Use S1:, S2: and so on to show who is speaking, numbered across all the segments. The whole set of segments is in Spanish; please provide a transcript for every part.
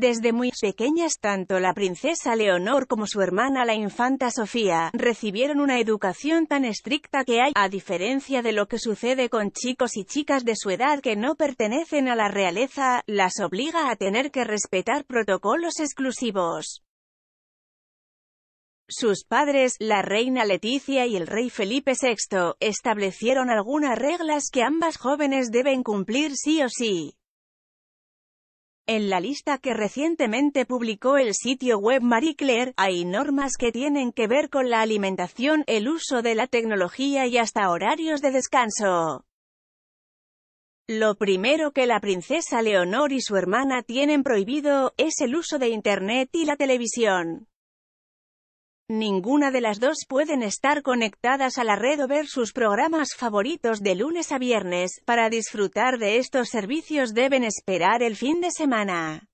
S1: Desde muy pequeñas tanto la princesa Leonor como su hermana la infanta Sofía, recibieron una educación tan estricta que hay, a diferencia de lo que sucede con chicos y chicas de su edad que no pertenecen a la realeza, las obliga a tener que respetar protocolos exclusivos. Sus padres, la reina Leticia y el rey Felipe VI, establecieron algunas reglas que ambas jóvenes deben cumplir sí o sí. En la lista que recientemente publicó el sitio web Marie Claire, hay normas que tienen que ver con la alimentación, el uso de la tecnología y hasta horarios de descanso. Lo primero que la princesa Leonor y su hermana tienen prohibido, es el uso de Internet y la televisión. Ninguna de las dos pueden estar conectadas a la red o ver sus programas favoritos de lunes a viernes. Para disfrutar de estos servicios deben esperar el fin de semana.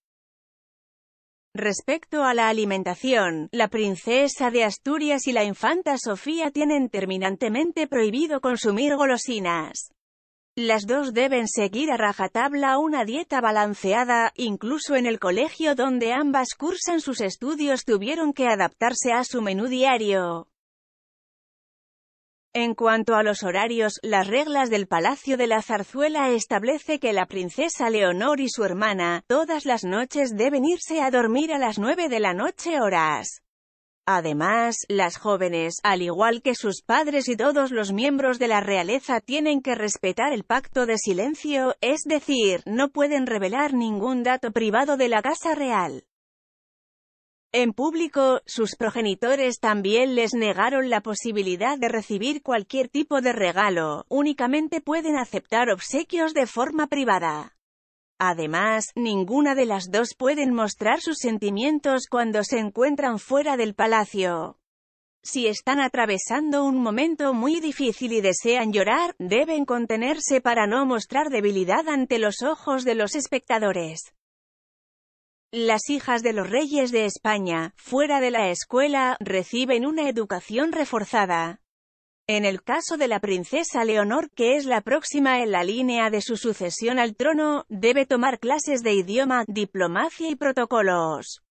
S1: Respecto a la alimentación, la princesa de Asturias y la infanta Sofía tienen terminantemente prohibido consumir golosinas. Las dos deben seguir a rajatabla una dieta balanceada, incluso en el colegio donde ambas cursan sus estudios tuvieron que adaptarse a su menú diario. En cuanto a los horarios, las reglas del Palacio de la Zarzuela establece que la princesa Leonor y su hermana, todas las noches deben irse a dormir a las 9 de la noche horas. Además, las jóvenes, al igual que sus padres y todos los miembros de la realeza tienen que respetar el pacto de silencio, es decir, no pueden revelar ningún dato privado de la casa real. En público, sus progenitores también les negaron la posibilidad de recibir cualquier tipo de regalo, únicamente pueden aceptar obsequios de forma privada. Además, ninguna de las dos pueden mostrar sus sentimientos cuando se encuentran fuera del palacio. Si están atravesando un momento muy difícil y desean llorar, deben contenerse para no mostrar debilidad ante los ojos de los espectadores. Las hijas de los reyes de España, fuera de la escuela, reciben una educación reforzada. En el caso de la princesa Leonor, que es la próxima en la línea de su sucesión al trono, debe tomar clases de idioma, diplomacia y protocolos.